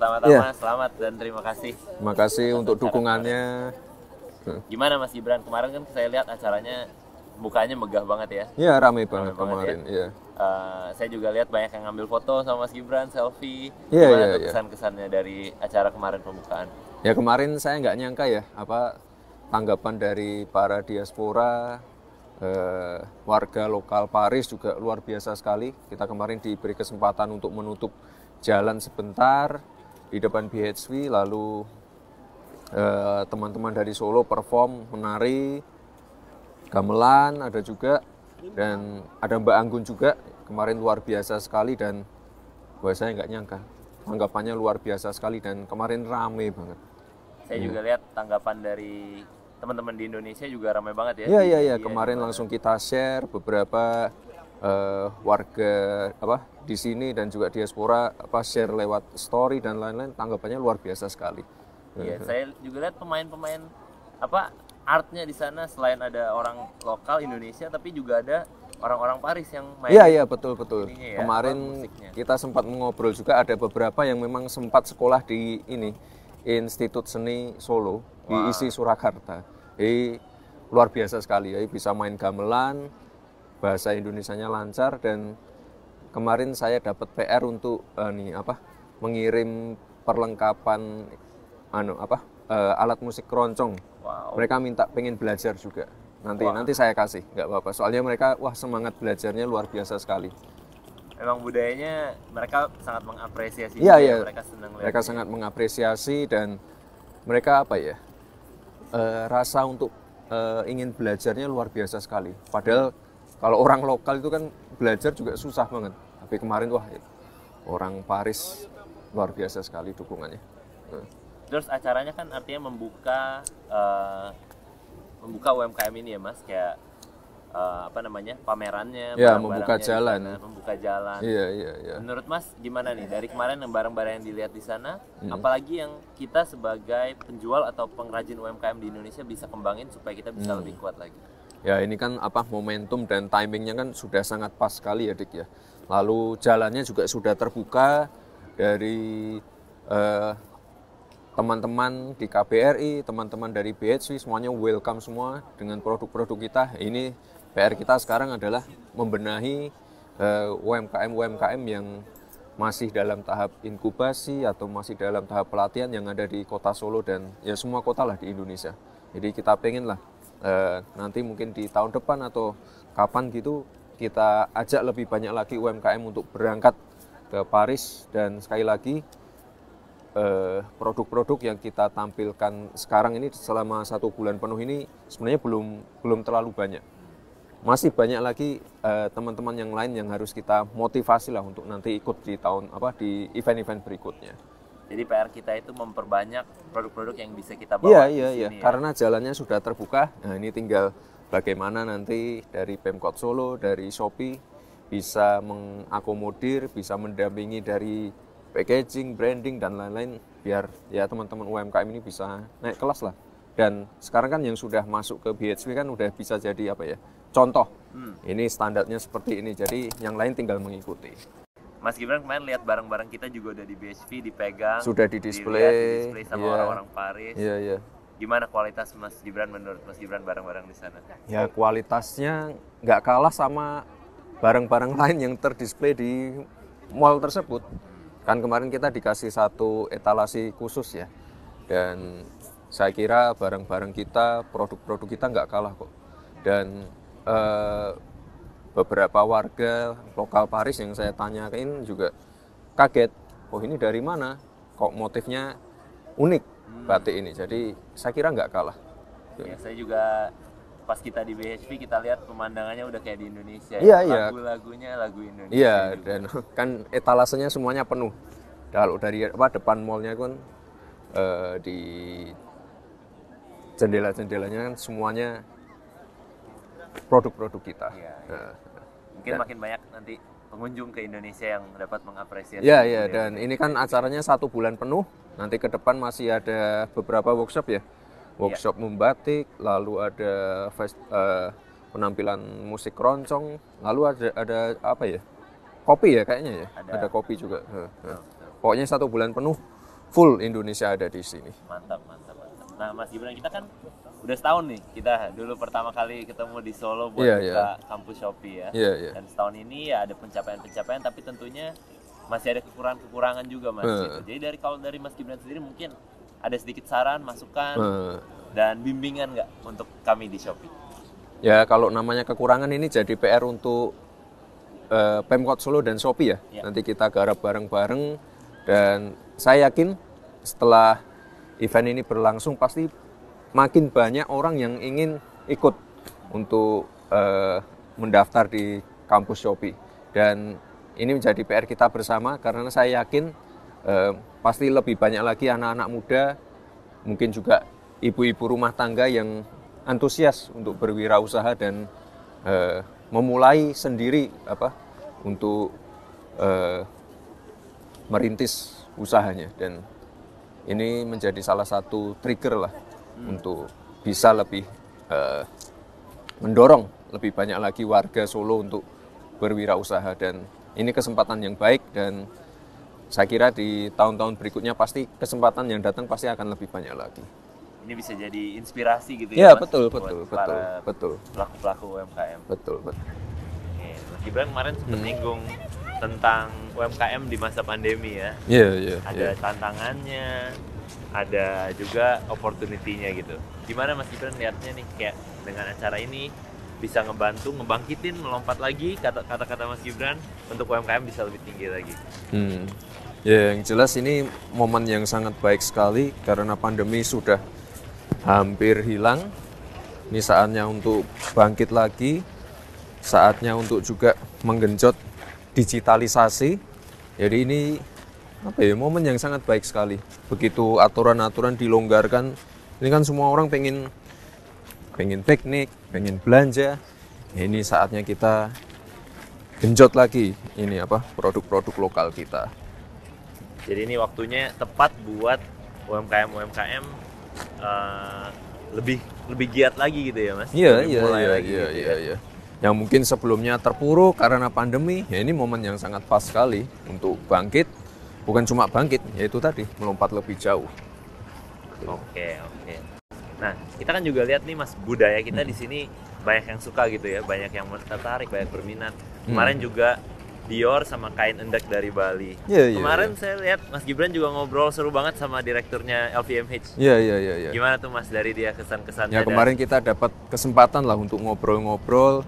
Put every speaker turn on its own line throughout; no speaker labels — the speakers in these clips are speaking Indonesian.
Pertama-tama yeah. selamat dan terima kasih.
Terima kasih untuk dukungannya. Kemarin.
Gimana Mas Gibran? Kemarin kan saya lihat acaranya bukanya megah banget ya.
Iya, ramai banget rame kemarin. Banget ya.
Uh, saya juga lihat banyak yang ngambil foto sama Mas Gibran, selfie. Iya, Gimana yeah, iya. Kesan-kesannya dari acara kemarin pembukaan.
Ya kemarin saya nggak nyangka ya apa tanggapan dari para diaspora eh, warga lokal Paris juga luar biasa sekali. Kita kemarin diberi kesempatan untuk menutup jalan sebentar di depan BHV lalu eh, teman-teman uh, dari Solo perform menari gamelan ada juga dan ada Mbak Anggun juga kemarin luar biasa sekali dan buat saya nggak nyangka tanggapannya luar biasa sekali dan kemarin rame banget.
Saya hmm. juga lihat tanggapan dari teman-teman di Indonesia juga ramai banget ya. Iya iya iya
kemarin ya, langsung kita share beberapa uh, warga apa di sini dan juga diaspora apa share lewat story dan lain-lain tanggapannya luar biasa sekali. Iya, mhm. saya
juga lihat pemain-pemain apa artnya di sana selain ada orang lokal Indonesia tapi juga ada orang-orang Paris yang main. Iya iya
betul betul. Ya, Kemarin kita sempat mengobrol juga ada beberapa yang memang sempat sekolah di ini Institut Seni Solo wow. di ISI Surakarta. Jadi luar biasa sekali ya bisa main gamelan, bahasa Indonesianya lancar dan kemarin saya dapat PR untuk uh, nih apa mengirim perlengkapan anu apa uh, alat musik keroncong. Wow. Mereka minta pengen belajar juga. Nanti wow. nanti saya kasih, nggak apa-apa. Soalnya mereka wah semangat belajarnya luar biasa sekali.
Emang budayanya mereka sangat mengapresiasi. Iya ya, iya. Mereka senang. Mereka ya.
sangat mengapresiasi dan mereka apa ya? Uh, rasa untuk uh, ingin belajarnya luar biasa sekali. Padahal hmm kalau orang lokal itu kan belajar juga susah banget tapi kemarin wah orang Paris luar biasa sekali dukungannya hmm.
terus acaranya kan artinya membuka uh, membuka UMKM ini ya mas kayak uh, apa namanya pamerannya ya membuka jalan sana, membuka jalan iya iya iya menurut mas gimana nih dari kemarin yang barang-barang yang dilihat di sana hmm. apalagi yang kita sebagai penjual atau pengrajin UMKM di Indonesia bisa kembangin supaya kita bisa hmm. lebih kuat lagi
Ya ini kan apa momentum dan timingnya kan sudah sangat pas sekali ya Dik ya. Lalu jalannya juga sudah terbuka dari teman eh, teman-teman di KBRI, teman-teman dari BHC semuanya welcome semua dengan produk-produk kita. Ini PR kita sekarang adalah membenahi eh, UMKM-UMKM yang masih dalam tahap inkubasi atau masih dalam tahap pelatihan yang ada di kota Solo dan ya semua kota lah di Indonesia. Jadi kita pengen lah Eh, nanti mungkin di tahun depan atau kapan gitu kita ajak lebih banyak lagi UMKM untuk berangkat ke Paris dan sekali lagi eh, produk-produk yang kita tampilkan sekarang ini selama satu bulan penuh ini sebenarnya belum belum terlalu banyak masih banyak lagi teman eh, teman-teman yang lain yang harus kita motivasi lah untuk nanti ikut di tahun apa di event-event berikutnya.
Jadi PR kita itu memperbanyak produk produk yang bisa kita bawa. Iya, iya, iya. Ya.
Karena jalannya sudah terbuka. Nah, ini tinggal bagaimana nanti dari Pemkot Solo, dari Shopee bisa mengakomodir, bisa mendampingi dari packaging, branding dan lain-lain biar ya teman-teman UMKM ini bisa naik kelas lah. Dan sekarang kan yang sudah masuk ke BHP kan udah bisa jadi apa ya? Contoh. Hmm. Ini standarnya seperti ini. Jadi yang lain tinggal mengikuti.
Mas Gibran kemarin lihat barang-barang kita juga udah di BSV dipegang sudah di display, dilihat, di display sama orang iya. orang-orang Paris iya yeah, iya yeah. gimana kualitas Mas Gibran menurut Mas Gibran barang-barang di sana
ya kualitasnya nggak kalah sama barang-barang lain yang terdisplay di mall tersebut kan kemarin kita dikasih satu etalasi khusus ya dan saya kira barang-barang kita produk-produk kita nggak kalah kok dan eh, beberapa warga lokal Paris yang saya tanyain juga kaget, oh ini dari mana? Kok motifnya unik hmm. batik ini? Jadi saya kira nggak kalah.
Ya, saya juga pas kita di BHP kita lihat pemandangannya udah kayak di Indonesia. Ya. Iya, iya. Lagu-lagunya lagu Indonesia. Iya,
gitu. dan kan etalasenya semuanya penuh. Kalau dari apa depan mallnya kan eh, di jendela-jendelanya kan semuanya produk-produk kita. Iya, iya. Nah. Mungkin dan, makin
banyak nanti pengunjung ke Indonesia yang dapat mengapresiasi. Iya, iya, dan
ini kan acaranya satu bulan penuh. Nanti ke depan masih ada beberapa workshop ya. Iya. Workshop ya. membatik, lalu ada fest, uh, penampilan musik roncong lalu ada ada apa ya? Kopi ya kayaknya ya. Ada, ada kopi juga. Pokoknya satu bulan penuh full Indonesia ada di sini. Mantap, mantap,
mantap. Nah, Mas Gibran kita kan udah setahun nih kita dulu pertama kali ketemu di Solo buat yeah, yeah. kampus Shopee ya. Yeah, yeah. Dan setahun ini ya ada pencapaian-pencapaian tapi tentunya masih ada kekurangan-kekurangan juga Mas uh. gitu. Jadi dari kalau dari Mas Gibran sendiri mungkin ada sedikit saran, masukan uh. dan bimbingan nggak untuk kami di Shopee?
Ya kalau namanya kekurangan ini jadi PR untuk uh, Pemkot Solo dan Shopee ya. Yeah. Nanti kita garap bareng-bareng dan saya yakin setelah event ini berlangsung pasti makin banyak orang yang ingin ikut untuk uh, mendaftar di kampus Shopee dan ini menjadi PR kita bersama karena saya yakin uh, pasti lebih banyak lagi anak-anak muda mungkin juga ibu-ibu rumah tangga yang antusias untuk berwirausaha dan uh, memulai sendiri apa untuk uh, merintis usahanya dan ini menjadi salah satu trigger lah hmm. untuk bisa lebih uh, mendorong lebih banyak lagi warga Solo untuk berwirausaha dan ini kesempatan yang baik dan saya kira di tahun-tahun berikutnya pasti kesempatan yang datang pasti akan lebih banyak lagi.
Ini bisa jadi inspirasi gitu ya? Ya betul betul betul betul. Pelaku pelaku UMKM. Betul betul. Oke, Mas Gibran kemarin sempat hmm. nyinggung tentang UMKM di masa pandemi ya. Iya yeah, iya. Yeah, Ada yeah. tantangannya, ada juga opportunity-nya gitu. Gimana Mas Gibran lihatnya nih kayak dengan acara ini bisa ngebantu ngebangkitin melompat lagi kata-kata Mas Gibran untuk UMKM bisa lebih tinggi lagi.
Hmm. Ya, yang jelas ini momen yang sangat baik sekali karena pandemi sudah hampir hilang. Ini saatnya untuk bangkit lagi, saatnya untuk juga menggenjot digitalisasi. Jadi ini apa ya momen yang sangat baik sekali. Begitu aturan-aturan dilonggarkan, ini kan semua orang pengen pengen piknik, pengen belanja. Ya ini saatnya kita genjot lagi ini apa produk-produk lokal kita.
Jadi ini waktunya tepat buat UMKM UMKM uh, eh, lebih lebih giat lagi gitu ya mas? Iya iya iya iya gitu iya, ya. iya.
Yang mungkin sebelumnya terpuruk karena pandemi, ya ini momen yang sangat pas sekali untuk bangkit bukan cuma bangkit yaitu tadi melompat lebih jauh oke
oke nah kita kan juga lihat nih mas budaya kita hmm. di sini banyak yang suka gitu ya banyak yang tertarik banyak berminat hmm. kemarin hmm. juga Dior sama kain endek dari Bali. Yeah, yeah, Kemarin yeah. saya lihat Mas Gibran juga ngobrol seru banget sama direkturnya LVMH. Iya,
iya iya iya. Gimana
tuh Mas dari dia kesan-kesannya? Ya kemarin dan...
kita dapat kesempatan lah untuk ngobrol-ngobrol.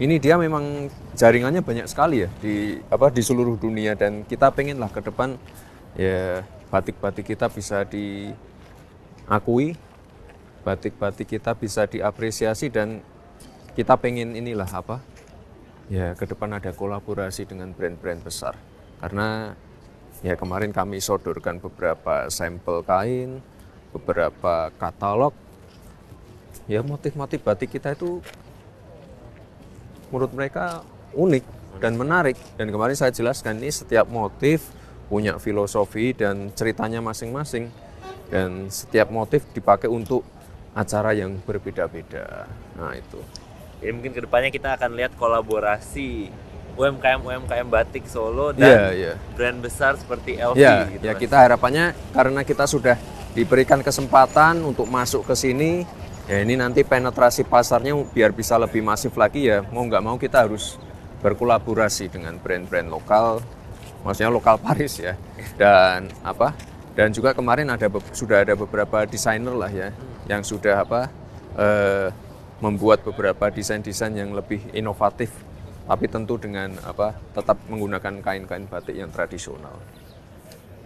Ini dia memang jaringannya banyak sekali ya di apa di seluruh dunia dan kita pengenlah ke depan ya batik-batik kita bisa diakui, batik-batik kita bisa diapresiasi dan kita pengen inilah apa ya ke depan ada kolaborasi dengan brand-brand besar karena ya kemarin kami sodorkan beberapa sampel kain, beberapa katalog ya motif-motif batik kita itu menurut mereka unik dan menarik dan kemarin saya jelaskan ini setiap motif punya filosofi dan ceritanya masing-masing dan setiap motif dipakai untuk acara yang berbeda-beda.
Nah itu. Ya, mungkin kedepannya kita akan lihat kolaborasi UMKM UMKM batik Solo iya, dan yeah, yeah. brand besar seperti LV. Yeah, gitu ya mas. kita
harapannya karena kita sudah diberikan kesempatan untuk masuk ke sini, ya ini nanti penetrasi pasarnya biar bisa lebih masif lagi ya. Mau nggak mau kita harus berkolaborasi dengan brand-brand lokal, maksudnya lokal Paris ya. Dan apa? Dan juga kemarin ada sudah ada beberapa desainer lah ya yang sudah apa eh, membuat beberapa desain-desain yang lebih inovatif tapi tentu dengan apa tetap menggunakan kain-kain batik yang tradisional.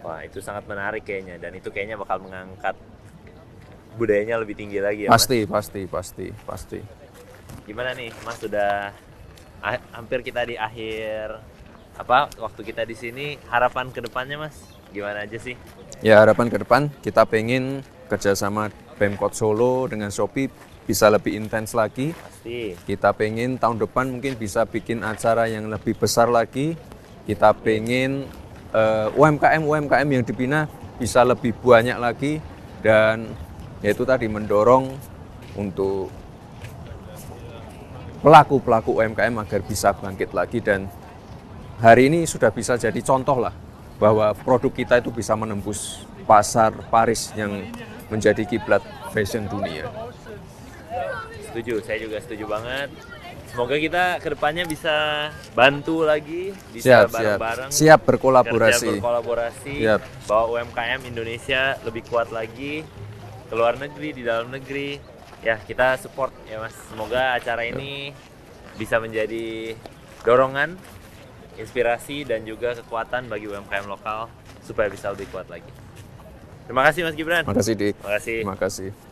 Wah, itu sangat menarik kayaknya dan itu kayaknya bakal mengangkat budayanya lebih tinggi lagi ya. Pasti,
mas? pasti, pasti, pasti.
Gimana nih, Mas sudah Ah, hampir kita di akhir apa waktu kita di sini harapan kedepannya mas gimana aja sih? Ya
harapan ke depan kita pengen kerjasama Pemkot Solo dengan Shopee bisa lebih intens lagi. Pasti. Kita pengen tahun depan mungkin bisa bikin acara yang lebih besar lagi. Kita pengen uh, eh, UMKM UMKM yang dibina bisa lebih banyak lagi dan yaitu tadi mendorong untuk pelaku-pelaku UMKM agar bisa bangkit lagi dan hari ini sudah bisa jadi contoh lah bahwa produk kita itu bisa menembus pasar Paris yang menjadi kiblat fashion dunia.
Setuju, saya juga setuju banget. Semoga kita kedepannya bisa bantu lagi, bisa bareng-bareng, siap, bareng siap berkolaborasi, berkolaborasi, siap. bahwa UMKM Indonesia lebih kuat lagi, ke luar negeri, di dalam negeri, ya kita support ya mas semoga acara ini bisa menjadi dorongan inspirasi dan juga kekuatan bagi UMKM lokal supaya bisa lebih kuat lagi terima kasih mas Gibran terima kasih Dik terima kasih terima
kasih